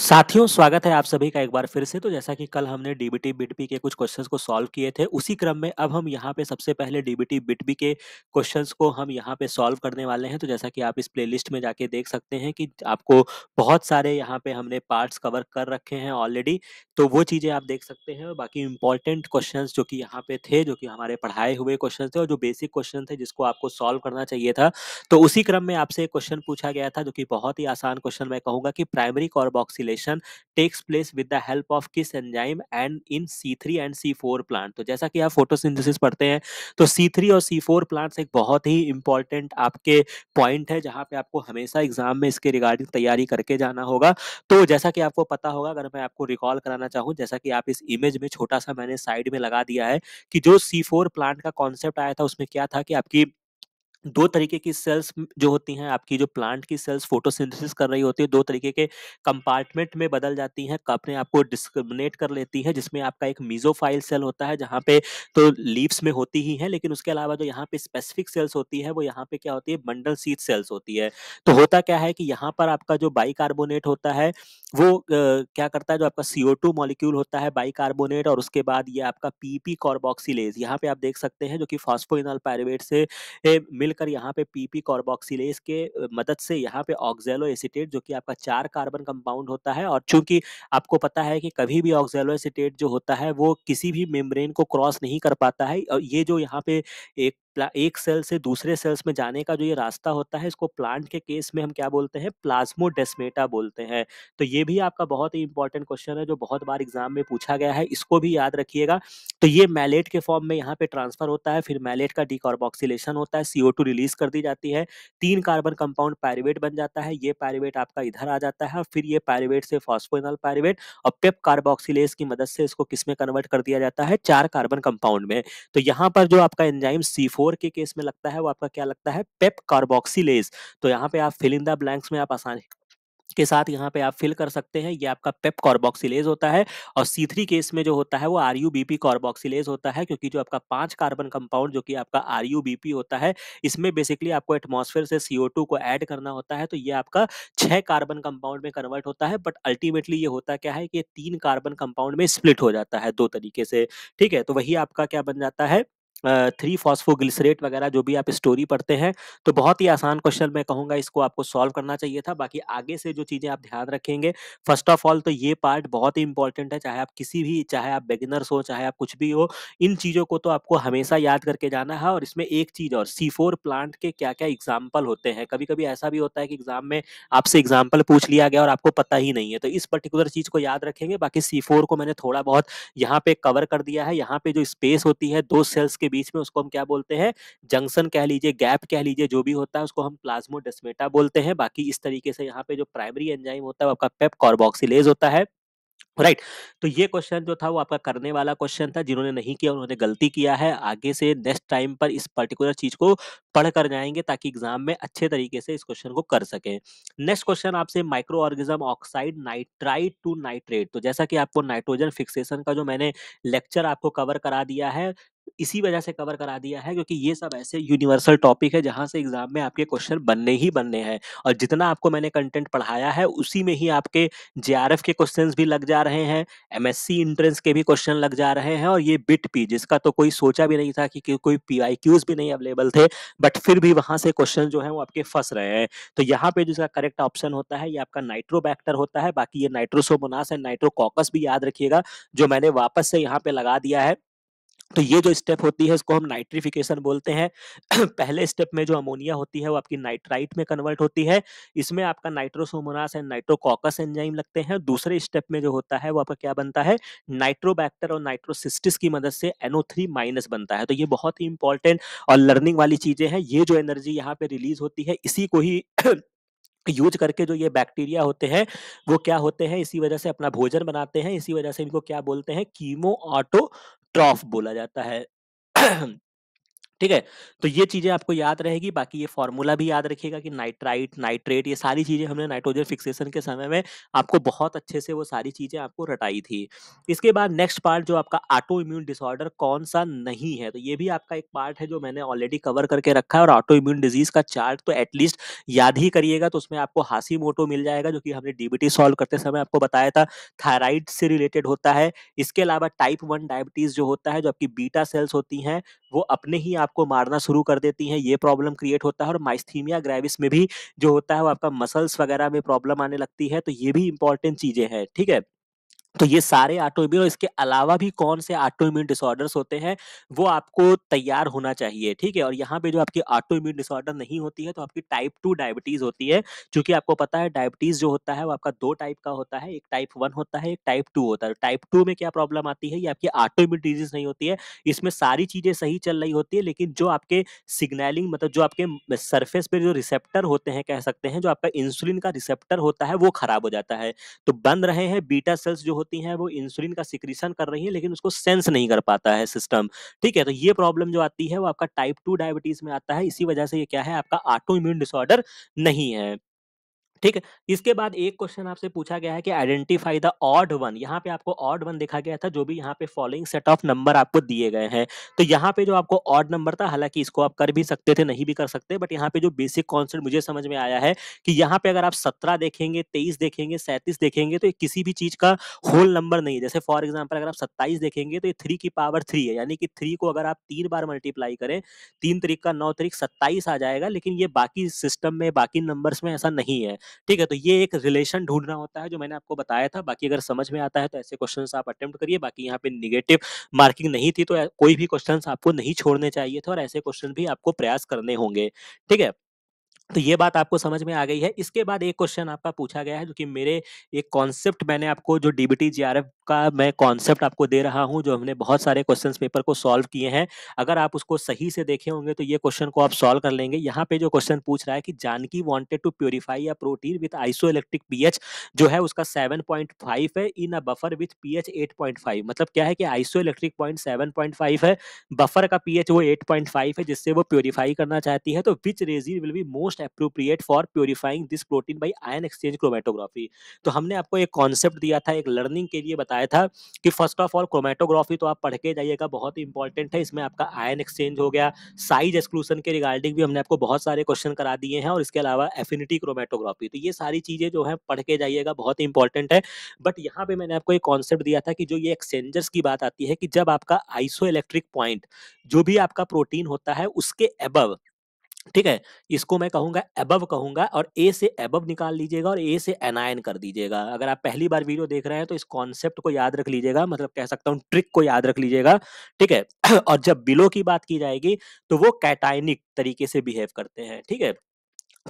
साथियों स्वागत है आप सभी का एक बार फिर से तो जैसा कि कल हमने डीबीटी बिटबी के कुछ क्वेश्चंस को सॉल्व किए थे उसी क्रम में अब हम यहाँ पे सबसे पहले डीबीटी बिटबी के क्वेश्चंस को हम यहाँ पे सॉल्व करने वाले हैं तो जैसा कि आप इस प्लेलिस्ट में जाके देख सकते हैं कि आपको बहुत सारे यहाँ पे हमने पार्ट्स कवर कर रखे हैं ऑलरेडी तो वो चीज़ें आप देख सकते हैं और बाकी इंपॉर्टेंट क्वेश्चन जो कि यहाँ पे थे जो कि हमारे पढ़ाए हुए क्वेश्चन थे और जो बेसिक क्वेश्चन थे जिसको आपको सॉल्व करना चाहिए था तो उसी क्रम में आपसे क्वेश्चन पूछा गया था जो कि बहुत ही आसान क्वेश्चन मैं कहूँगा कि primary carboxylation takes place with the help of किस enzyme and in C and C plant तो जैसा कि आप फोटो पढ़ते हैं तो सी और सी प्लांट्स एक बहुत ही इंपॉर्टेंट आपके पॉइंट है जहाँ पे आपको हमेशा एग्जाम में इसके रिगार्डिंग तैयारी करके जाना होगा तो जैसा कि आपको पता होगा अगर मैं आपको रिकॉल कराना बताना चाहूँ जैसा कि आप इस इमेज में छोटा सा मैंने साइड में लगा दिया है कि जो सी प्लांट का कॉन्सेप्ट आया था उसमें क्या था कि आपकी दो तरीके की सेल्स जो होती हैं आपकी जो प्लांट की सेल्स फोटोसिंथेसिस कर रही होती है दो तरीके के कंपार्टमेंट में बदल जाती हैं अपने आप को डिस्क्रिमिनेट कर लेती हैं जिसमें आपका एक मीजोफाइल सेल होता है जहाँ पे तो लीव्स में होती ही है लेकिन उसके अलावा जो यहाँ पे स्पेसिफिक सेल्स होती है वो यहाँ पे क्या होती है बंडल सीट सेल्स होती है तो होता क्या है कि यहाँ पर आपका जो बाईकार्बोनेट होता है वो क्या करता है जो आपका सीओ टू मॉलिक्यूल होता है बाईकार्बोनेट और उसके बाद ये आपका पीपी कॉर्बॉक्सिलेज यहाँ पे आप देख सकते हैं जो कि फॉस्फोइनल पैरवेट से मिल मिलकर यहाँ पे पीपी कॉर्बोक्सिलेज के मदद से यहाँ पे ऑक्जेलो एसिटेट जो कि आपका चार कार्बन कंपाउंड होता है और चूंकि आपको पता है कि कभी भी ऑक्जेलो एसिटेट जो होता है वो किसी भी मेम्ब्रेन को क्रॉस नहीं कर पाता है और ये जो यहाँ पे एक एक सेल से दूसरे सेल्स में जाने का जो ये रास्ता होता है इसको प्लांट के केस में हम क्या बोलते हैं प्लाज्मोडेस्मेटा बोलते हैं तो ये भी आपका बहुत ही इंपॉर्टेंट क्वेश्चन है जो बहुत बार एग्जाम में पूछा गया है इसको भी याद रखिएगा तो ये मैलेट के फॉर्म में यहाँ पे ट्रांसफर होता है फिर मैलेट का डिकॉर्बॉक्सिलेशन होता है सीओ रिलीज कर दी जाती है तीन कार्बन कंपाउंड पैरिवेट बन जाता है ये पैरिवेट आपका इधर आ जाता है फिर ये पैरिवेट से फॉस्फोनल पैरिवेट और पेप कार्बोक्सीस की मदद से इसको किसमें कन्वर्ट कर दिया जाता है चार कार्बन कंपाउंड में तो यहाँ पर जो आपका एंजाइम सी फोर के केस में लगता है वो आपका क्या लगता है पेप कार्बोक्सीज तो यहाँ पे आप फिल इन द ब्लैंक्स में आप आसानी के साथ यहाँ पे आप फिल कर सकते हैं ये आपका पेप कार्बोक्सीज होता है और सी थ्री केस में जो होता है वो R U B P carboxylase होता है क्योंकि जो आपका पांच कार्बन कंपाउंड जो कि आपका आर यू बी पी होता है इसमें बेसिकली आपको एटमॉस्फेयर से सी ओ टू को ऐड करना होता है तो ये आपका छः कार्बन कंपाउंड में कन्वर्ट होता है बट अल्टीमेटली ये होता क्या है कि तीन कार्बन कंपाउंड में स्प्लिट हो जाता है दो तरीके से ठीक है तो वही आपका क्या बन जाता है थ्री फॉस्फोग्लिसरेट वगैरह जो भी आप स्टोरी पढ़ते हैं तो बहुत ही आसान क्वेश्चन मैं कहूँगा इसको आपको सॉल्व करना चाहिए था बाकी आगे से जो चीज़ें आप ध्यान रखेंगे फर्स्ट ऑफ ऑल तो ये पार्ट बहुत ही इंपॉर्टेंट है चाहे आप किसी भी चाहे आप बेगिनर्स हो चाहे आप कुछ भी हो इन चीज़ों को तो आपको हमेशा याद करके जाना है और इसमें एक चीज़ और सी प्लांट के क्या क्या एग्जाम्पल होते हैं कभी कभी ऐसा भी होता है कि एग्जाम में आपसे एग्जाम्पल पूछ लिया गया और आपको पता ही नहीं है तो इस पर्टिकुलर चीज़ को याद रखेंगे बाकी सी को मैंने थोड़ा बहुत यहाँ पे कवर कर दिया है यहाँ पे जो स्पेस होती है दो सेल्स के बीच में उसको हम क्या बोलते हैं जंक्शन कह लीजिए गैप कह लीजिए जो भी होता है उसको हम प्लाज्मोडेस्मेटा बोलते हैं बाकी इस तरीके से यहाँ पे जो प्राइमरी एंजाइम होता है आपका पेप कार्बोक्सिलेज होता है राइट right. तो ये क्वेश्चन जो था वो आपका करने वाला क्वेश्चन था जिन्होंने नहीं किया उन्होंने गलती किया है आगे से नेक्स्ट टाइम पर इस पर्टिकुलर चीज को पढ़ कर जाएंगे ताकि एग्जाम में अच्छे तरीके से इस क्वेश्चन को कर सके नेक्स्ट क्वेश्चन आपसे microorganism oxide nitride to nitrate तो जैसा कि आपको नाइट्रोजन फिक्सेशन का जो मैंने लेक्चर आपको कवर करा दिया है इसी वजह से कवर करा दिया है क्योंकि ये सब ऐसे यूनिवर्सल टॉपिक है जहाँ से एग्जाम में आपके क्वेश्चन बनने ही बनने हैं और जितना आपको मैंने कंटेंट पढ़ाया है उसी में ही आपके जे के क्वेश्चन भी लग जा रहे हैं एमएससी इंट्रेंस के भी क्वेश्चन लग जा रहे हैं और ये बिट पी जिसका तो कोई सोचा भी नहीं था कि, कोई पी भी नहीं अवेलेबल थे बट फिर भी वहाँ से क्वेश्चन जो है वो आपके फंस रहे हैं तो यहाँ पे जिसका करेक्ट ऑप्शन होता है ये आपका नाइट्रोबैक्टर होता है बाकी ये नाइट्रोसोमोनास एंड नाइट्रोकॉकस भी याद रखिएगा जो मैंने वापस से यहाँ पे लगा दिया है तो ये जो स्टेप होती है इसको हम नाइट्रिफिकेशन बोलते हैं पहले स्टेप में जो अमोनिया होती है वो आपकी नाइट्राइट में कन्वर्ट होती है इसमें आपका नाइट्रोसोमोनास एंड नाइट्रोकॉकस एंजाइम लगते हैं दूसरे स्टेप में जो होता है वो आपका क्या बनता है नाइट्रोबैक्टर और नाइट्रोसिस्टिस की मदद से एनओ माइनस बनता है तो ये बहुत ही इंपॉर्टेंट और लर्निंग वाली चीजें हैं ये जो एनर्जी यहाँ पे रिलीज होती है इसी को ही यूज करके जो ये बैक्टीरिया होते हैं वो क्या होते हैं इसी वजह से अपना भोजन बनाते हैं इसी वजह से इनको क्या बोलते हैं कीमो ऑटो ट्रॉफ बोला जाता है ठीक है तो ये चीजें आपको याद रहेगी बाकी ये फॉर्मूला भी याद रखिएगा कि नाइट्राइट नाइट्रेट ये सारी चीजें हमने नाइट्रोजन फिक्सेशन के समय में आपको बहुत अच्छे से वो सारी चीजें आपको रटाई थी इसके बाद नेक्स्ट पार्ट जो आपका ऑटो इम्यून डिसऑर्डर कौन सा नहीं है तो ये भी आपका एक पार्ट है जो मैंने ऑलरेडी कवर करके रखा है और ऑटो इम्यून डिजीज का चार्ट तो एटलीस्ट याद ही करिएगा तो उसमें आपको हासी मोटो मिल जाएगा जो कि हमने डीबीटी सॉल्व करते समय आपको बताया था थायराइड से रिलेटेड होता है इसके अलावा टाइप वन डायबिटीज जो होता है जो आपकी बीटा सेल्स होती हैं वो अपने ही आपको मारना शुरू कर देती हैं ये प्रॉब्लम क्रिएट होता है और माइस्थीमिया ग्रेविस में भी जो होता है वो आपका मसल्स वगैरह में प्रॉब्लम आने लगती है तो ये भी इंपॉर्टेंट चीज़ें हैं ठीक है तो ये सारे ऑटो इम्यून और इसके अलावा भी कौन से ऑटो इम्यून डिसऑर्डर्स होते हैं वो आपको तैयार होना चाहिए ठीक है और यहाँ पे जो आपकी ऑटो इम्यून डिसऑर्डर नहीं होती है तो आपकी टाइप टू डायबिटीज होती है क्योंकि आपको पता है डायबिटीज जो होता है वो आपका दो टाइप का होता है एक टाइप वन होता है एक टाइप टू होता है तो टाइप टू में क्या प्रॉब्लम आती है ये आपकी ऑटो इम्यून डिजीज नहीं होती है इसमें सारी चीजें सही चल रही होती है लेकिन जो आपके सिग्नैलिंग मतलब जो आपके सर्फेस पे जो रिसेप्टर होते हैं कह सकते हैं जो आपका इंसुलिन का रिसेप्टर होता है वो खराब हो जाता है तो बन रहे हैं बीटा सेल्स जो होती हैं वो इंसुलिन का सिक्रीशन कर रही है लेकिन उसको सेंस नहीं कर पाता है सिस्टम ठीक है तो ये प्रॉब्लम जो आती है वो आपका टाइप टू डायबिटीज में आता है इसी वजह से ये क्या है आपका ऑटो इम्यून डिसऑर्डर नहीं है ठीक है इसके बाद एक क्वेश्चन आपसे पूछा गया है कि आइडेंटिफाई द ऑड वन यहाँ पे आपको ऑड वन देखा गया था जो भी यहाँ पे फॉलोइंग सेट ऑफ नंबर आपको दिए गए हैं तो यहाँ पे जो आपको ऑड नंबर था हालांकि इसको आप कर भी सकते थे नहीं भी कर सकते बट यहाँ पे जो बेसिक कॉन्सेप्ट मुझे समझ में आया है कि यहाँ पे अगर आप सत्रह देखेंगे तेईस देखेंगे सैंतीस देखेंगे तो किसी भी चीज का होल नंबर नहीं है जैसे फॉर एग्जाम्पल अगर आप सत्ताईस देखेंगे तो ये थ्री की पावर थ्री है यानी कि थ्री को अगर आप तीन बार मल्टीप्लाई करें तीन तरीक का नौ तरीक सत्ताईस आ जाएगा लेकिन ये बाकी सिस्टम में बाकी नंबर में ऐसा नहीं है ठीक है तो ये एक रिलेशन ढूंढना होता है जो मैंने आपको बताया था बाकी अगर समझ में आता है तो ऐसे क्वेश्चन आप अटेम्प्ट करिए बाकी यहाँ पे निगेटिव मार्किंग नहीं थी तो कोई भी क्वेश्चन आपको नहीं छोड़ने चाहिए थे और ऐसे क्वेश्चन भी आपको प्रयास करने होंगे ठीक है तो ये बात आपको समझ में आ गई है इसके बाद एक क्वेश्चन आपका पूछा गया है जो कि मेरे एक कॉन्सेप्ट मैंने आपको जो डीबीटी जीआरएफ का मैं कॉन्सेप्ट आपको दे रहा हूं जो हमने बहुत सारे क्वेश्चंस पेपर को सॉल्व किए हैं अगर आप उसको सही से देखे होंगे तो ये क्वेश्चन को आप सॉल्व कर लेंगे यहाँ पे जो क्वेश्चन पूछ रहा है कि Janaki wanted to purify a protein with isoelectric P H जो है उसका 7.5 है in a buffer with P H मतलब क्या है कि आइसो इलेक्ट्रिक पॉइंट है बफर का पी वो एट है जिससे वो प्योरीफाई करना चाहती है तो which resin will be most appropriate for purifying this protein by ion exchange chromatography तो हमने आपको एक कॉन्सेप्ट दिया था एक लर्निंग के लिए बता बताया था कि फर्स्ट ऑफ ऑल क्रोमेटोग्राफी तो आप पढ़ के जाइएगा बहुत ही इंपॉर्टेंट है इसमें आपका आयन एक्सचेंज हो गया साइज एक्सक्लूसन के रिगार्डिंग भी हमने आपको बहुत सारे क्वेश्चन करा दिए हैं और इसके अलावा एफिनिटी क्रोमेटोग्राफी तो ये सारी चीज़ें जो है पढ़ के जाइएगा बहुत ही इंपॉर्टेंट है बट यहाँ पे मैंने आपको एक कॉन्सेप्ट दिया था कि जो ये एक्सचेंजर्स की बात आती है कि जब आपका आइसो इलेक्ट्रिक पॉइंट जो भी आपका प्रोटीन होता है उसके अबव ठीक है इसको मैं कहूंगा एबव कहूंगा और ए से एबव निकाल लीजिएगा और ए से एनायन कर दीजिएगा अगर आप पहली बार वीडियो देख रहे हैं तो इस कॉन्सेप्ट को याद रख लीजिएगा मतलब कह सकता हूँ ट्रिक को याद रख लीजिएगा ठीक है और जब बिलो की बात की जाएगी तो वो कैटाइनिक तरीके से बिहेव करते हैं ठीक है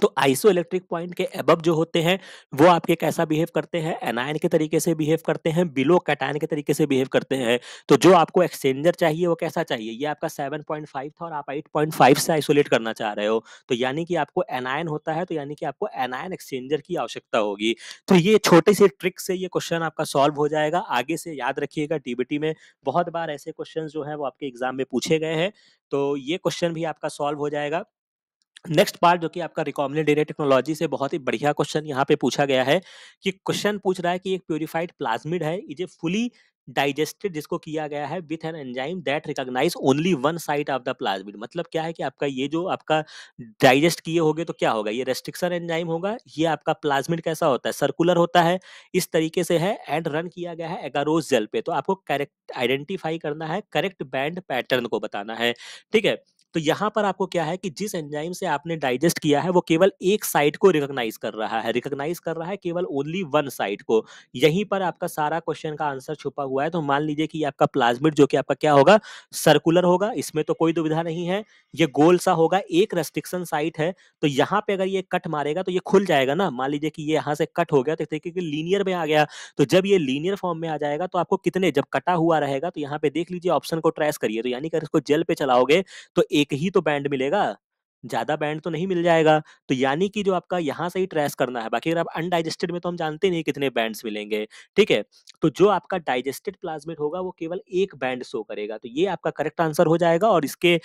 तो आइसो इलेक्ट्रिक पॉइंट के अबब जो होते हैं वो आपके कैसा बिहेव करते हैं एनायन के तरीके से बिहेव करते हैं बिलो कैटायन के तरीके से बिहेव करते हैं तो जो आपको एक्सचेंजर चाहिए वो कैसा चाहिए ये आपका 7.5 था और आप 8.5 से आइसोलेट करना चाह रहे हो तो यानी कि आपको एनायन होता है तो यानी कि आपको एनायन एक्सचेंजर की आवश्यकता होगी तो ये छोटे से ट्रिक से ये क्वेश्चन आपका सॉल्व हो जाएगा आगे से याद रखिएगा डीबीटी में बहुत बार ऐसे क्वेश्चन जो है वो आपके एग्जाम में पूछे गए हैं तो ये क्वेश्चन भी आपका सॉल्व हो जाएगा नेक्स्ट पार्ट जो कि आपका रिकॉम्बिनेंट डेरे टेक्नोलॉजी से बहुत ही बढ़िया क्वेश्चन यहाँ पे पूछा गया है कि क्वेश्चन पूछ रहा है कि एक प्योरीफाइड प्लाज्मिड है ए फुली डाइजेस्टेड जिसको किया गया है with an enzyme that recognize only one side of the plasmid मतलब क्या है कि आपका ये जो आपका डाइजेस्ट किए होगे तो क्या होगा ये रेस्ट्रिक्शन एंजाइम होगा ये आपका प्लाज्मिड कैसा होता है सर्कुलर होता है इस तरीके से है एंड रन किया गया है एगारोज जेल पे तो आपको करेक्ट आइडेंटिफाई करना है करेक्ट बैंड पैटर्न को बताना है ठीक है तो यहाँ पर आपको क्या है कि जिस एंजाइम से आपने डाइजेस्ट किया है वो केवल एक साइड को रिकोगनाइज कर रहा है रिकोगनाइज कर रहा है केवल ओनली वन साइड को यहीं पर आपका सारा क्वेश्चन का आंसर छुपा हुआ है तो मान लीजिए कि आपका प्लाज्मिड जो कि आपका क्या होगा सर्कुलर होगा इसमें तो कोई दुविधा नहीं है ये गोल सा होगा एक रेस्ट्रिक्शन साइट है तो यहाँ पे अगर ये कट मारेगा तो ये खुल जाएगा ना मान लीजिए कि ये यहाँ से कट हो गया तो तरीके की लीनियर में आ गया तो जब ये लीनियर फॉर्म में आ जाएगा तो आपको कितने जब कटा हुआ रहेगा तो यहाँ पे देख लीजिए ऑप्शन को ट्रेस करिए तो यानी अगर इसको जेल पे चलाओगे तो एक ही तो बैंड मिलेगा ज्यादा बैंड तो नहीं मिल जाएगा तो यानी कि जो आपका यहाँ से ही ट्रेस करना है बाकी अगर आप अनडाइजेस्टेड में तो हम जानते नहीं कितने बैंड्स मिलेंगे ठीक है तो जो आपका डाइजेस्टेड प्लाज्मेट होगा वो केवल एक बैंड शो करेगा तो ये आपका करेक्ट आंसर हो जाएगा और इसके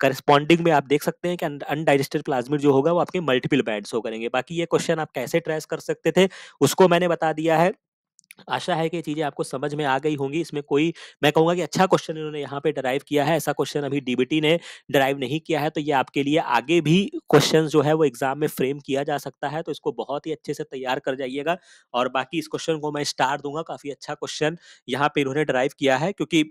करस्पॉन्डिंग में आप देख सकते हैं कि अनडाइजेस्टेड प्लाज्मेट जो होगा वो आपके मल्टीपल बैंड शो करेंगे बाकी ये क्वेश्चन आप कैसे ट्रेस कर सकते थे उसको मैंने बता दिया है आशा है कि ये चीजें आपको समझ में आ गई होंगी इसमें कोई मैं कहूंगा कि अच्छा क्वेश्चन इन्होंने यहाँ पे डराइव किया है ऐसा क्वेश्चन अभी डीबीटी ने डराइव नहीं किया है तो ये आपके लिए आगे भी क्वेश्चन जो है वो एग्जाम में फ्रेम किया जा सकता है तो इसको बहुत ही अच्छे से तैयार कर जाइएगा और बाकी इस क्वेश्चन को मैं स्टार दूंगा काफी अच्छा क्वेश्चन यहाँ पे इन्होंने ड्राइव किया है क्योंकि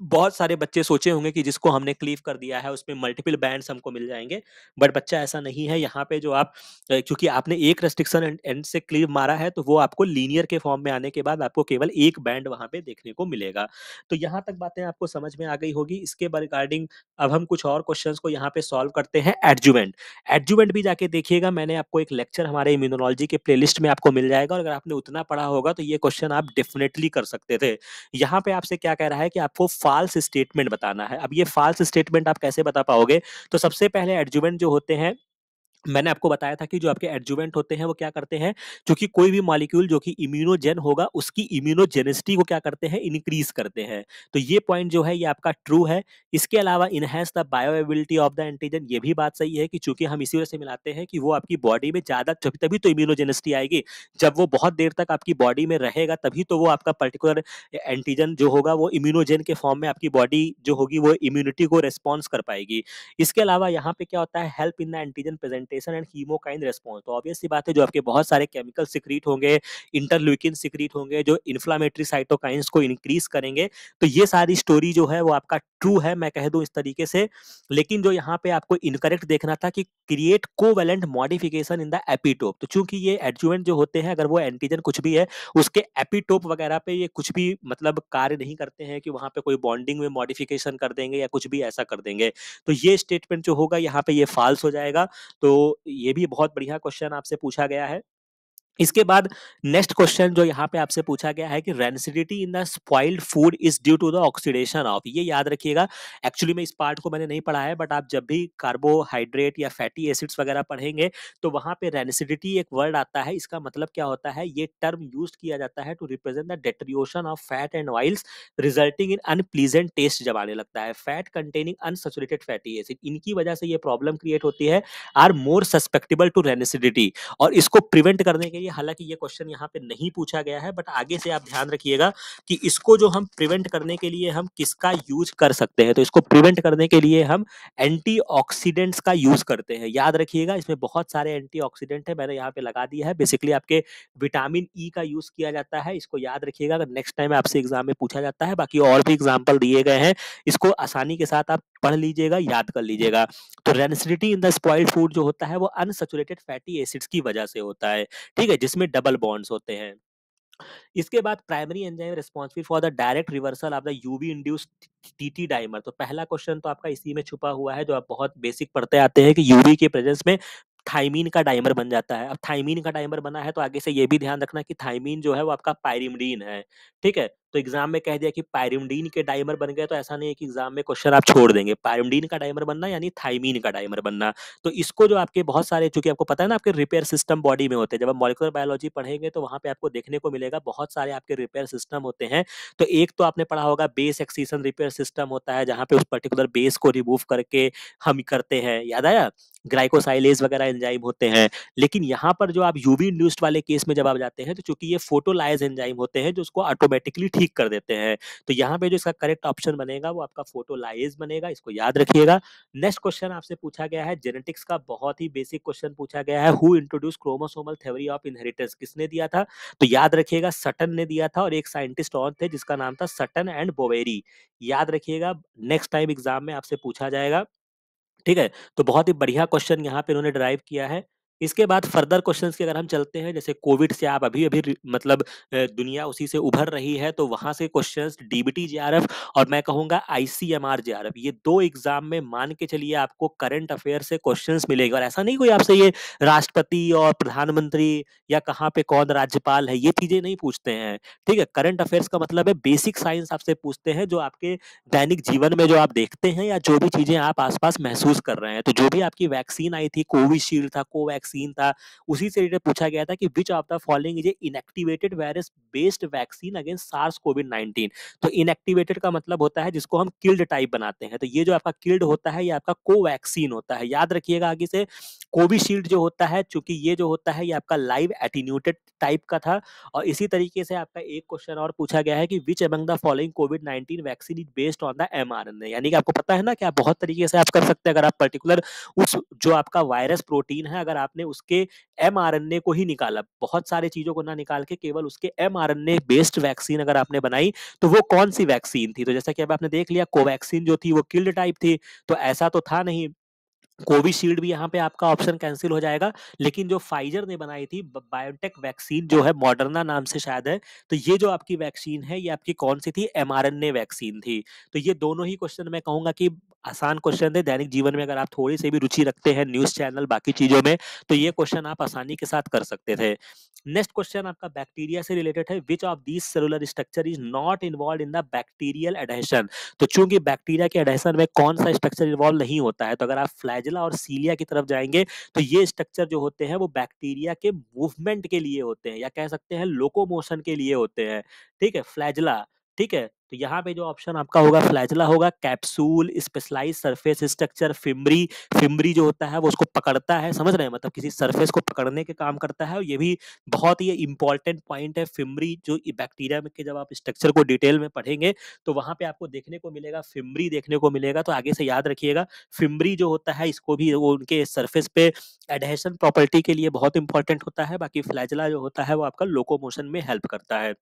बहुत सारे बच्चे सोचे होंगे कि जिसको हमने क्लीव कर दिया है उसमें मल्टीपल बैंड्स हमको मिल जाएंगे बट बच्चा ऐसा नहीं है यहाँ पे जो आप क्योंकि आपने एक रेस्ट्रिक्शन एंड से क्लीव मारा है तो वो आपको लीनियर के फॉर्म में आने के बाद आपको केवल एक बैंड वहाँ पे देखने को मिलेगा तो यहाँ तक बातें आपको समझ में आ गई होगी इसके रिगार्डिंग अब हम कुछ और क्वेश्चन को यहाँ पे सॉल्व करते हैं एडजुवेंट एडजुवेंट भी जाके देखिएगा मैंने आपको एक लेक्चर हमारे इम्यूनोलॉजी के प्ले में आपको मिल जाएगा और अगर आपने उतना पढ़ा होगा तो ये क्वेश्चन आप डेफिनेटली कर सकते थे यहाँ पे आपसे क्या कह रहा है कि आपको फॉल्स स्टेटमेंट बताना है अब ये फॉल्स स्टेटमेंट आप कैसे बता पाओगे तो सबसे पहले एडजुमेंट जो होते हैं मैंने आपको बताया था कि जो आपके एडजुवेंट होते हैं वो क्या करते हैं क्योंकि कोई भी मॉलिक्यूल जो कि इम्यूनोजेन होगा उसकी इम्यूनोजेनिसिटी को क्या करते हैं इंक्रीज करते हैं तो ये पॉइंट जो है ये आपका ट्रू है इसके अलावा enhance the bioavailability of the antigen ये भी बात सही है कि चूंकि हम इसी वजह से मिलाते हैं कि वो आपकी बॉडी में ज़्यादा तभी तो इम्यूनोजेनिसिटी आएगी जब वो बहुत देर तक आपकी बॉडी में रहेगा तभी तो वो आपका पर्टिकुलर एंटीजन जो होगा वो इम्यूनोजेन के फॉर्म में आपकी बॉडी जो होगी वो इम्यूनिटी को रेस्पॉन्स कर पाएगी इसके अलावा यहाँ पे क्या होता है help in the antigen present excitation and chemokine response तो ऑब्वियस सी बात है जो आपके बहुत सारे केमिकल सिक्रीट होंगे इंटरल्यूकिन सिक्रीट होंगे जो इन्फ्लामेटरी साइटोकाइंस को इंक्रीज करेंगे तो ये सारी स्टोरी जो है वो आपका ट्रू है मैं कह दूं इस तरीके से लेकिन जो यहाँ पे आपको इनकरेक्ट देखना था कि create covalent modification in the epitope तो चूंकि ये एडजुवेंट जो होते हैं अगर वो एंटीजन कुछ भी है उसके एपिटोप वगैरह पे ये कुछ भी मतलब कार्य नहीं करते हैं कि वहाँ पे कोई बॉन्डिंग में मॉडिफिकेशन कर देंगे या कुछ भी ऐसा कर देंगे तो ये स्टेटमेंट जो होगा यहाँ पे ये फॉल्स हो जाएगा तो ये भी बहुत बढ़िया क्वेश्चन आपसे पूछा गया है इसके बाद नेक्स्ट क्वेश्चन जो यहाँ पे आपसे पूछा गया है कि rancidity in the spoiled food is due to the oxidation of ये याद रखिएगा एक्चुअली में इस पार्ट को मैंने नहीं पढ़ा है बट आप जब भी कार्बोहाइड्रेट या फैटी एसिड्स वगैरह पढ़ेंगे तो वहाँ पे रेंसिडिटी एक वर्ड आता है इसका मतलब क्या होता है ये टर्म यूज किया जाता है to represent the deterioration of fat and oils resulting in unpleasant taste जब आने लगता है fat containing unsaturated fatty acid इनकी वजह से ये प्रॉब्लम क्रिएट होती है are more susceptible to rancidity और इसको प्रिवेंट करने के चाहिए हालांकि ये क्वेश्चन यहाँ पे नहीं पूछा गया है बट आगे से आप ध्यान रखिएगा कि इसको जो हम प्रिवेंट करने के लिए हम किसका यूज कर सकते हैं तो इसको प्रिवेंट करने के लिए हम एंटी का यूज करते हैं याद रखिएगा इसमें बहुत सारे एंटीऑक्सीडेंट है मैंने यहाँ पे लगा दिया है बेसिकली आपके विटामिन ई e का यूज किया जाता है इसको याद रखिएगा अगर नेक्स्ट टाइम आपसे एग्जाम में पूछा जाता है बाकी और भी एग्जाम्पल दिए गए हैं इसको आसानी के साथ आप पढ़ लीजिएगा याद कर लीजिएगा तो rancidity in the spoiled food जो होता है वो अनसेचुरेटेड फैटी एसिड्स की वजह से होता है ठीक है है जिसमें डबल बॉन्ड्स होते हैं इसके बाद primary enzyme responsible for the direct reversal of the UV induced TT dimer तो पहला क्वेश्चन तो आपका इसी में छुपा हुआ है जो आप बहुत बेसिक पढ़ते आते हैं कि यूवी के प्रेजेंस में थाइमीन का डाइमर बन जाता है अब थाइमीन का डाइमर बना है तो आगे से ये भी ध्यान रखना कि थाइमीन जो है वो आपका पायरिमडीन है ठीक है तो एग्जाम में कह दिया कि पायरिमडीन के डाइमर बन गए तो ऐसा नहीं है कि एग्जाम में क्वेश्चन आप छोड़ देंगे पायरिमडीन का डाइमर बनना यानी थाइमीन का डाइमर बनना तो इसको जो आपके बहुत सारे चूंकि आपको पता है ना आपके रिपेयर सिस्टम बॉडी में होते हैं जब आप मॉलिकुलर बायोलॉजी पढ़ेंगे तो वहां पर आपको देखने को मिलेगा बहुत सारे आपके रिपेयर सिस्टम होते हैं तो एक तो आपने पढ़ा होगा बेस एक्सीसन रिपेयर सिस्टम होता है जहां पे उस पर्टिकुलर बेस को रिमूव करके हम करते हैं याद आया ग्लाइकोसाइलेज वगैरह एंजाइम होते हैं लेकिन यहाँ पर जो आप यूवी इंड्यूस्ड वाले केस में जब आप जाते हैं तो चूंकि ये फोटोलाइज एंजाइम होते हैं जो उसको ऑटोमेटिकली ठीक ठीक कर देते हैं तो यहाँ पे जो इसका करेक्ट ऑप्शन बनेगा वो आपका फोटोलाइज बनेगा इसको याद रखिएगा नेक्स्ट क्वेश्चन आपसे पूछा गया है जेनेटिक्स का बहुत ही बेसिक क्वेश्चन पूछा गया है who introduce chromosomal theory of inheritance किसने दिया था तो याद रखिएगा सटन ने दिया था और एक साइंटिस्ट और थे जिसका नाम था सटन एंड बोवेरी याद रखिएगा नेक्स्ट टाइम एग्जाम में आपसे पूछा जाएगा ठीक है तो बहुत ही बढ़िया क्वेश्चन यहाँ पे इन्होंने ड्राइव किया है इसके बाद फर्दर क्वेश्चन की अगर हम चलते हैं जैसे कोविड से आप अभी अभी मतलब दुनिया उसी से उभर रही है तो वहां से क्वेश्चन डीबीटी एफ और मैं कहूंगा आईसीएमआर एफ ये दो एग्जाम में मान के चलिए आपको करंट अफेयर से क्वेश्चन मिलेगा और ऐसा नहीं कोई आपसे ये राष्ट्रपति और प्रधानमंत्री या कहाँ पे कौन राज्यपाल है ये चीजें नहीं पूछते हैं ठीक है करंट अफेयर्स का मतलब है बेसिक साइंस आपसे पूछते हैं जो आपके दैनिक जीवन में जो आप देखते हैं या जो भी चीजें आप आसपास महसूस कर रहे हैं तो जो भी आपकी वैक्सीन आई थी कोविशील्ड था कोवैक्स वैक्सीन था उसी से रिलेटेड पूछा गया था कि which of the following is a inactivated virus based vaccine against SARS COVID nineteen तो इनएक्टिवेटेड का मतलब होता है जिसको हम किल्ड टाइप बनाते हैं तो ये जो आपका किल्ड होता है ये आपका कोवैक्सीन होता है याद रखिएगा आगे से कोविशील्ड जो होता है चूंकि ये जो होता है ये आपका लाइव एटीन्यूटेड टाइप का था और इसी तरीके से आपका एक क्वेश्चन और पूछा गया है कि which among the following COVID nineteen vaccine is based on the M यानी कि आपको पता है ना कि आप बहुत तरीके से आप कर सकते हैं अगर आप पर्टिकुलर उस जो आपका वायरस प्रोटीन है अगर आप आपने उसके एम को ही निकाला बहुत सारे चीजों को ना निकाल के केवल उसके एम बेस्ड वैक्सीन अगर आपने बनाई तो वो कौन सी वैक्सीन थी तो जैसा कि अब आपने देख लिया कोवैक्सीन जो थी वो किल्ड टाइप थी तो ऐसा तो था नहीं कोविशील्ड भी यहाँ पे आपका ऑप्शन कैंसिल हो जाएगा लेकिन जो फाइजर ने बनाई थी बायोटेक वैक्सीन जो है मॉडर्ना नाम से शायद है तो ये जो आपकी वैक्सीन है ये आपकी कौन सी थी एम वैक्सीन थी तो ये दोनों ही क्वेश्चन मैं कहूंगा कि आसान क्वेश्चन थे दैनिक जीवन में अगर आप थोड़ी सी भी रुचि रखते हैं न्यूज चैनल बाकी चीजों में तो ये क्वेश्चन आप आसानी के साथ कर सकते थे नेक्स्ट क्वेश्चन आपका बैक्टीरिया से रिलेटेड है which of this cellular structure is not involve in the bacterial adhesion तो चूंकि बैक्टीरिया के एडहेशन में कौन सा स्ट्रक्चर इन्वॉल्व नहीं होता है तो अगर आप फ्लैज फ्लैजिला और सीलिया की तरफ जाएंगे तो ये स्ट्रक्चर जो होते हैं वो बैक्टीरिया के मूवमेंट के लिए होते हैं या कह सकते हैं लोकोमोशन के लिए होते हैं ठीक है फ्लैजिला ठीक है तो यहाँ पे जो ऑप्शन आपका होगा फ्लैजला होगा capsule specialize surface structure fimbriae fimbriae जो होता है वो उसको पकड़ता है समझ रहे हैं मतलब किसी सरफेस को पकड़ने के काम करता है और ये भी बहुत ही इंपॉर्टेंट पॉइंट है फिमरी जो बैक्टीरिया में के जब आप स्ट्रक्चर को डिटेल में पढ़ेंगे तो वहाँ पे आपको देखने को मिलेगा फिमरी देखने को मिलेगा तो आगे से याद रखिएगा फिमरी जो होता है इसको भी वो उनके सर्फेस पे एडहेशन प्रॉपर्टी के लिए बहुत इंपॉर्टेंट होता है बाकी फ्लैजला जो होता है वो आपका मोशन में हेल्प करता है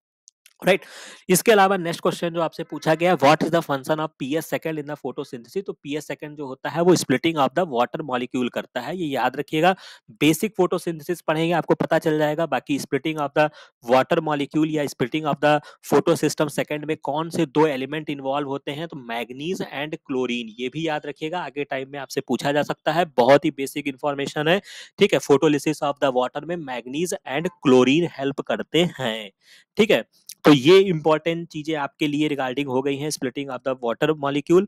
राइट right? इसके अलावा नेक्स्ट क्वेश्चन जो आपसे पूछा गया what is the function of P S in the photosynthesis तो पीएस सेकंड जो होता है वो splitting of the water molecule करता है ये याद रखिएगा बेसिक फोटोसिंथेसिस पढ़ेंगे आपको पता चल जाएगा बाकी splitting of the water molecule या splitting of the photosystem second में कौन से दो एलिमेंट इन्वॉल्व होते हैं तो मैग्नीज एंड क्लोरीन ये भी याद रखिएगा आगे टाइम में आपसे पूछा जा सकता है बहुत ही बेसिक इन्फॉर्मेशन है ठीक है फोटोलिसिस ऑफ द वाटर में मैग्नीज एंड क्लोरीन हेल्प करते हैं ठीक है तो ये इंपॉर्टेंट चीजें आपके लिए रिगार्डिंग हो गई हैं splitting of the water molecule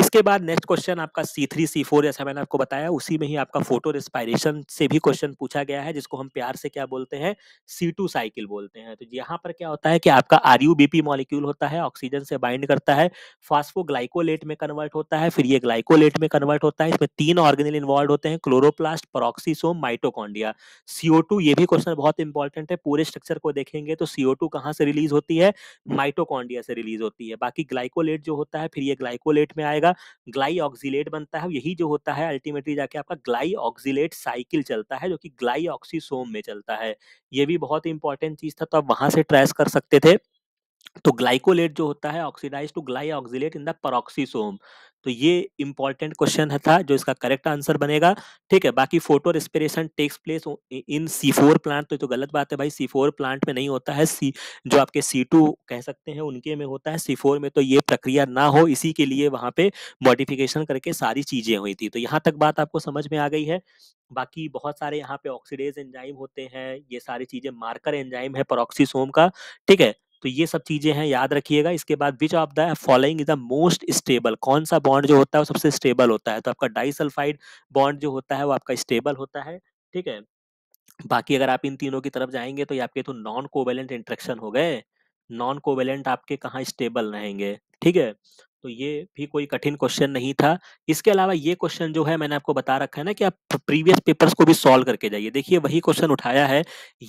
इसके बाद नेक्स्ट क्वेश्चन आपका सी थ्री सी फोर जैसा मैंने आपको बताया उसी में ही आपका फोटो रिस्पायरेशन से भी क्वेश्चन पूछा गया है जिसको हम प्यार से क्या बोलते हैं सी टू साइकिल बोलते हैं तो यहाँ पर क्या होता है कि आपका R U B P molecule होता है ऑक्सीजन से बाइंड करता है फास्फोग्लाइकोलेट में कन्वर्ट होता है फिर ये ग्लाइकोलेट में कन्वर्ट होता है इसमें तीन ऑर्गेनिल इन्वॉल्व होते हैं chloroplast peroxisome mitochondria CO two ये भी क्वेश्चन बहुत इंपॉर्टेंट है पूरे स्ट्रक्चर को देखेंगे तो सीओ टू कहाँ से रिलीज होती है माइटोकॉन्डिया से रिलीज होती है बाकी ग्लाइकोलेट जो होता है फिर ये ग्लाइकोलेट में आएगा जाएगा ग्लाई ऑक्सीट बनता है यही जो होता है अल्टीमेटली जाके आपका ग्लाई ऑक्सीट साइकिल चलता है जो कि ग्लाई ऑक्सीसोम में चलता है ये भी बहुत इंपॉर्टेंट चीज था तो आप वहां से ट्रेस कर सकते थे तो ग्लाइकोलेट जो होता है ऑक्सीडाइज टू ग्लाई ऑक्सीट इन द परोक्सीसोम तो ये इंपॉर्टेंट क्वेश्चन था जो इसका करेक्ट आंसर बनेगा ठीक है बाकी photorespiration takes place in C four plant तो, तो गलत बात है भाई सी फोर प्लांट में नहीं होता है सी जो आपके सी टू कह सकते हैं उनके में होता है सी फोर में तो ये प्रक्रिया ना हो इसी के लिए वहाँ पे मॉडिफिकेशन करके सारी चीजें हुई थी तो यहाँ तक बात आपको समझ में आ गई है बाकी बहुत सारे यहाँ पे ऑक्सीडेज एंजाइम होते हैं ये सारी चीजें मार्कर एंजाइम है परोक्सीसोम का ठीक है तो ये सब चीजें हैं याद रखिएगा इसके बाद which of the following is the most stable कौन सा बॉन्ड जो होता है वो सबसे स्टेबल होता है तो आपका डाइसल्फाइड बॉन्ड जो होता है वो आपका स्टेबल होता है ठीक है बाकी अगर आप इन तीनों की तरफ जाएंगे तो ये आपके तो नॉन कोवेलेंट इंट्रेक्शन हो गए नॉन कोवेलेंट आपके कहाँ स्टेबल रहेंगे ठीक है तो ये भी कोई कठिन क्वेश्चन नहीं था इसके अलावा ये क्वेश्चन जो है मैंने आपको बता रखा है ना कि आप प्रीवियस पेपर्स को भी सॉल्व करके जाइए देखिए वही क्वेश्चन उठाया है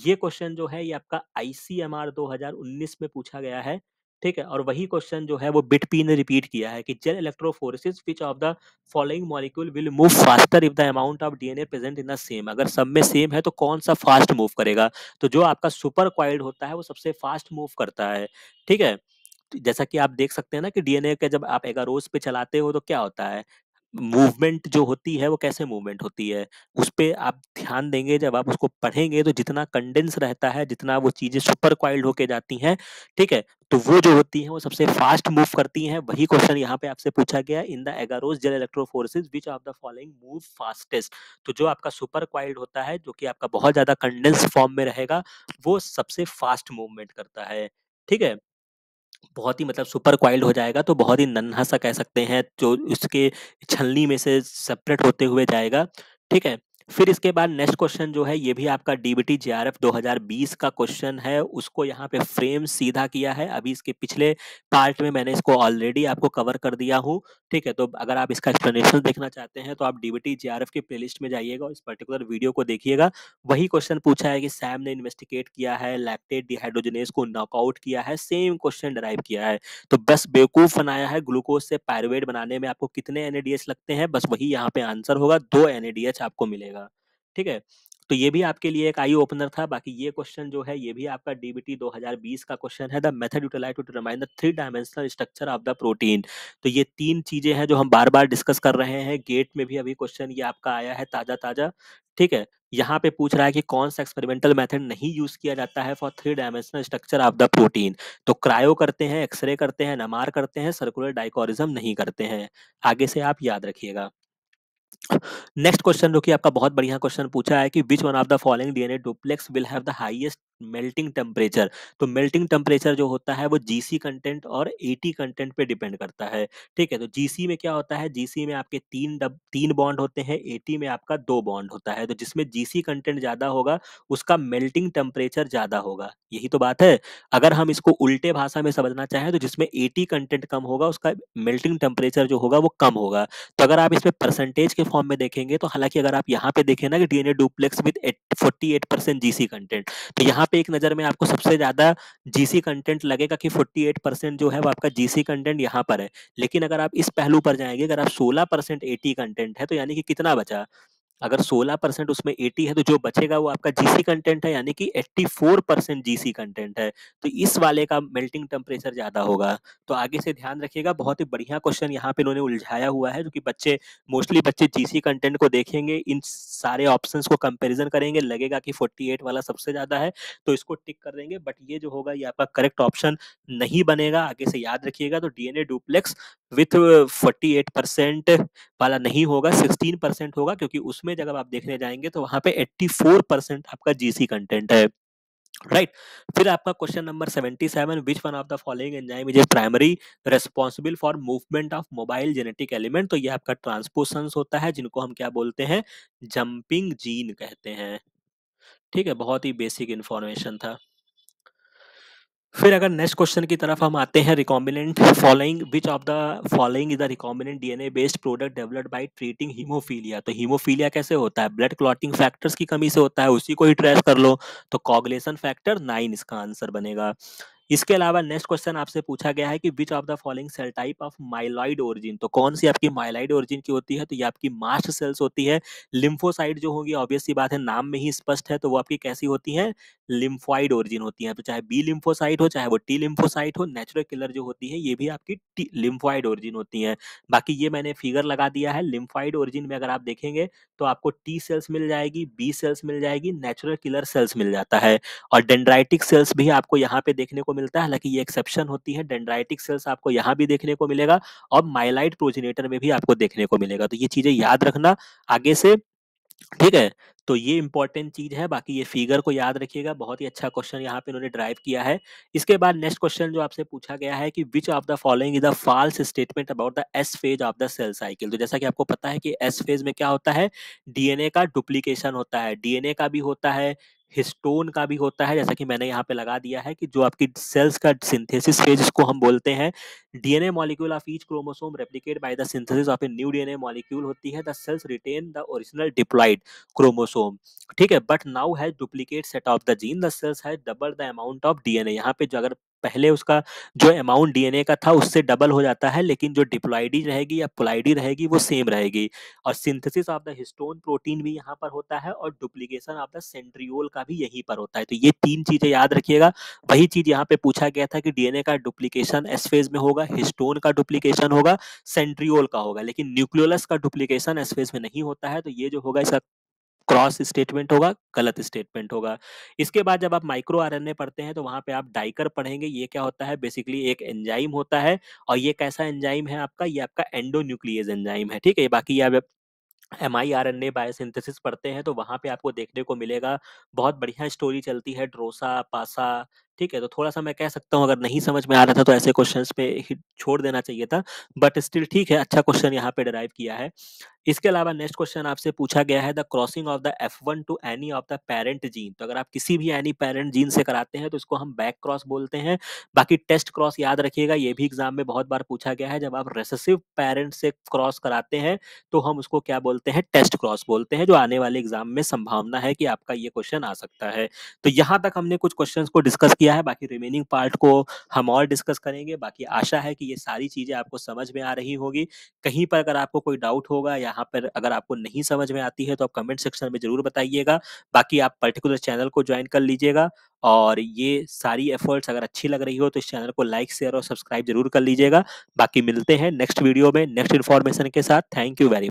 ये क्वेश्चन जो है ये आपका आईसीएमआर 2019 में पूछा गया है ठीक है और वही क्वेश्चन जो है वो बिटपी ने रिपीट किया है कि gel electrophoresis which of the following molecule will move faster if the amount of DNA present in the same अगर सब में सेम है तो कौन सा फास्ट मूव करेगा तो जो आपका सुपर क्वाइड होता है वो सबसे फास्ट मूव करता है ठीक है जैसा कि आप देख सकते हैं ना कि डीएनए का जब आप एगारोस पे चलाते हो तो क्या होता है मूवमेंट जो होती है वो कैसे मूवमेंट होती है उस पर आप ध्यान देंगे जब आप उसको पढ़ेंगे तो जितना कंडेंस रहता है जितना वो चीज़ें सुपर क्वाइल्ड होके जाती हैं ठीक है तो वो जो होती हैं वो सबसे फास्ट मूव करती हैं वही क्वेश्चन यहाँ पे आपसे पूछा गया in the agarose gel forces which of the following move fastest तो जो आपका सुपर क्वाइल्ड होता है जो कि आपका बहुत ज़्यादा कंडेंस फॉर्म में रहेगा वो सबसे फास्ट मूवमेंट करता है ठीक है बहुत ही मतलब सुपर क्वाइल्ड हो जाएगा तो बहुत ही नन्हा सा कह सकते हैं जो उसके छलनी में से सेपरेट होते हुए जाएगा ठीक है फिर इसके बाद नेक्स्ट क्वेश्चन जो है ये भी आपका डीबीटी बी 2020 का क्वेश्चन है उसको यहाँ पे फ्रेम सीधा किया है अभी इसके पिछले पार्ट में मैंने इसको ऑलरेडी आपको कवर कर दिया हूँ ठीक है तो अगर आप इसका एक्सप्लेनेशन देखना चाहते हैं तो आप डी बी के प्लेलिस्ट में जाइएगा इस पर्टिकुलर वीडियो को देखिएगा वही क्वेश्चन पूछा है कि सैम ने इन्वेस्टिगेट किया है लैपटेड डिहाइड्रोजनेस को नॉकआउट किया है सेम क्वेश्चन डराइव किया है तो बस बेवकूफ बनाया है ग्लूकोज से पायरवेड बनाने में आपको कितने एनएडीएच लगते हैं बस वही यहाँ पे आंसर होगा दो एनएडीएच आपको मिलेगा ठीक है तो ये भी आपके लिए एक आई ओपनर था बाकी ये क्वेश्चन जो है ये भी आपका डीबीटी 2020 का क्वेश्चन है the method utilize to determine the three dimensional structure of the protein तो ये तीन चीजें हैं जो हम बार बार डिस्कस कर रहे हैं गेट में भी अभी क्वेश्चन ये आपका आया है ताजा ताजा ठीक है यहाँ पे पूछ रहा है कि कौन सा एक्सपेरिमेंटल मेथड नहीं यूज किया जाता है for three dimensional structure of the protein तो क्रायो करते हैं एक्सरे करते हैं नमार करते हैं सर्कुलर डाइकोरिज्म नहीं करते हैं आगे से आप याद रखिएगा नेक्स्ट क्वेश्चन जो कि आपका बहुत बढ़िया क्वेश्चन पूछा है कि which one of the following DNA duplex will have the highest melting temperature तो मेल्टिंग टेम्परेचर जो होता है वो जीसी कंटेंट और एटी कंटेंट पे डिपेंड करता है ठीक है तो जीसी में क्या होता है जीसी में आपके तीन डब तीन बॉन्ड होते हैं एटी में आपका दो बॉन्ड होता है तो जिसमें जीसी कंटेंट ज़्यादा होगा उसका मेल्टिंग टेम्परेचर ज़्यादा होगा यही तो बात है अगर हम इसको उल्टे भाषा में समझना चाहें तो जिसमें एटी कंटेंट कम होगा उसका मेल्टिंग टेम्परेचर जो होगा वो कम होगा तो अगर आप इसमें परसेंटेज के फॉर्म में देखेंगे तो हालांकि अगर आप यहाँ पे देखें ना कि DNA duplex with forty eight percent GC content तो यहाँ यहाँ पे एक नजर में आपको सबसे ज्यादा जीसी कंटेंट लगेगा कि 48 परसेंट जो है वो आपका जीसी कंटेंट यहाँ पर है लेकिन अगर आप इस पहलू पर जाएंगे अगर आप 16 परसेंट एटी कंटेंट है तो यानी कि कितना बचा अगर 16 परसेंट उसमें 80 है तो जो बचेगा वो आपका जीसी कंटेंट है यानी कि 84 परसेंट जीसी कंटेंट है तो इस वाले का मेल्टिंग टेम्परेचर ज़्यादा होगा तो आगे से ध्यान रखिएगा बहुत ही बढ़िया क्वेश्चन यहाँ पे इन्होंने उलझाया हुआ है जो कि बच्चे मोस्टली बच्चे जीसी कंटेंट को देखेंगे इन सारे ऑप्शन को कंपेरिजन करेंगे लगेगा कि फोर्टी वाला सबसे ज़्यादा है तो इसको टिक कर देंगे बट ये जो होगा ये आपका करेक्ट ऑप्शन नहीं बनेगा आगे से याद रखिएगा तो डी डुप्लेक्स विथ फोर्टी वाला नहीं होगा सिक्सटीन होगा क्योंकि उसमें में जब आप देखने जाएंगे तो वहां पे 84 परसेंट आपका जीसी कंटेंट है राइट right. फिर आपका question number 77 which one of the following enzyme is primary responsible for movement of mobile genetic element तो ये आपका ट्रांसपोसन्स होता है जिनको हम क्या बोलते हैं जंपिंग जीन कहते हैं ठीक है बहुत ही बेसिक इन्फॉर्मेशन था फिर अगर नेक्स्ट क्वेश्चन की तरफ हम आते हैं recombinant following which of the following is the recombinant DNA based product developed by treating haemophilia तो हीमोफीलिया कैसे होता है ब्लड क्लॉटिंग फैक्टर्स की कमी से होता है उसी को ही ट्रेस कर लो तो कॉगलेसन फैक्टर नाइन इसका आंसर बनेगा इसके अलावा नेक्स्ट क्वेश्चन आपसे पूछा गया है कि which of the following cell type of myeloid origin तो कौन सी आपकी माइलॉइड ओरिजिन की होती है तो ये आपकी मास्ट सेल्स होती है लिम्फोसाइड जो होगी ऑब्वियसली बात है नाम में ही स्पष्ट है तो वो आपकी कैसी होती है लिम्फॉइड ओरिजिन होती है तो चाहे बी लिम्फोसाइड हो चाहे वो टी लिम्फोसाइट हो नेचुरल किलर जो होती है ये भी आपकी टी लिम्फॉइड ओरिजिन होती है बाकी ये मैंने फिगर लगा दिया है लिम्फॉइड ओरिजिन में अगर आप देखेंगे तो आपको टी सेल्स मिल जाएगी बी सेल्स मिल जाएगी नेचुरल किलर सेल्स मिल जाता है और डेंड्राइटिक सेल्स भी आपको यहाँ पे देखने को मिलता है हालांकि ये एक्सेप्शन होती है डेंड्राइटिक सेल्स आपको यहाँ भी देखने को मिलेगा और माइलाइट प्रोजिनेटर में भी आपको देखने को मिलेगा तो ये चीजें याद रखना आगे से ठीक है तो ये इंपॉर्टेंट चीज है बाकी ये फिगर को याद रखिएगा बहुत ही अच्छा क्वेश्चन यहाँ पे इन्होंने ड्राइव किया है इसके बाद नेक्स्ट क्वेश्चन जो आपसे पूछा गया है कि which of the following is the false statement about the S phase of the cell cycle तो जैसा कि आपको पता है कि एस फेज में क्या होता है डीएनए का डुप्लीकेशन होता है डीएनए का भी होता है हिस्टोन का भी होता है जैसा कि मैंने यहाँ पे लगा दिया है कि जो आपकी सेल्स का सिंथेसिस फेज इसको हम बोलते हैं DNA molecule of each chromosome replicate by the synthesis of a new DNA molecule होती है the cells retain the original diploid chromosome ठीक है but now has duplicate set of the gene the cells has double the amount of DNA यहाँ पे जो अगर पहले उसका जो अमाउंट डीएनए का था उससे डबल हो जाता है लेकिन जो डिप्लॉइडी रहेगी या पुलाइडी रहेगी वो सेम रहेगी और synthesis of the histone protein भी यहाँ पर होता है और डुप्लीकेशन ऑफ द सेंट्रियोल का भी यहीं पर होता है तो ये तीन चीजें याद रखिएगा वही चीज यहाँ पे पूछा गया था कि डीएनए का डुप्लीकेशन एस फेज में होगा हिस्टोन का डुप्लीकेशन होगा सेंट्रियोल का होगा लेकिन न्यूक्लियोलस का डुप्लीकेशन एस फेज में नहीं होता है तो ये जो होगा इसका क्रॉस स्टेटमेंट होगा गलत स्टेटमेंट होगा इसके बाद जब आप माइक्रो आर पढ़ते हैं तो वहां पे आप डाइकर पढ़ेंगे ये क्या होता है बेसिकली एक एंजाइम होता है और ये कैसा एंजाइम है आपका ये आपका एंडोन्यूक्लियस एंजाइम है ठीक है बाकी आप M I R N A biosynthesis पढ़ते हैं तो वहाँ पे आपको देखने को मिलेगा बहुत बढ़िया स्टोरी चलती है ड्रोसा पासा ठीक है तो थोड़ा सा मैं कह सकता हूँ अगर नहीं समझ में आ रहा था तो ऐसे क्वेश्चन पे छोड़ देना चाहिए था बट स्टिल ठीक है अच्छा क्वेश्चन यहाँ पे डराइव किया है इसके अलावा नेक्स्ट क्वेश्चन आपसे पूछा गया है the crossing of the F one to any of the parent gene तो अगर आप किसी भी एनी पेरेंट जीन से कराते हैं तो इसको हम बैक क्रॉस बोलते हैं बाकी टेस्ट क्रॉस याद रखिएगा ये भी एग्जाम में बहुत बार पूछा गया है जब आप रेसेसिव पेरेंट से क्रॉस कराते हैं तो हम उसको क्या बोलते हैं टेस्ट क्रॉस बोलते हैं जो आने वाले एग्जाम में संभावना है कि आपका ये क्वेश्चन आ सकता है तो यहाँ तक हमने कुछ क्वेश्चन को डिस्कस किया किया है बाकी रिमेनिंग पार्ट को हम और डिस्कस करेंगे बाकी आशा है कि ये सारी चीज़ें आपको समझ में आ रही होगी कहीं पर अगर आपको कोई डाउट होगा यहाँ पर अगर आपको नहीं समझ में आती है तो आप कमेंट सेक्शन में ज़रूर बताइएगा बाकी आप पर्टिकुलर चैनल को ज्वाइन कर लीजिएगा और ये सारी एफर्ट्स अगर अच्छी लग रही हो तो इस चैनल को लाइक शेयर और सब्सक्राइब जरूर कर लीजिएगा बाकी मिलते हैं नेक्स्ट वीडियो में नेक्स्ट इन्फॉर्मेशन के साथ थैंक यू वेरी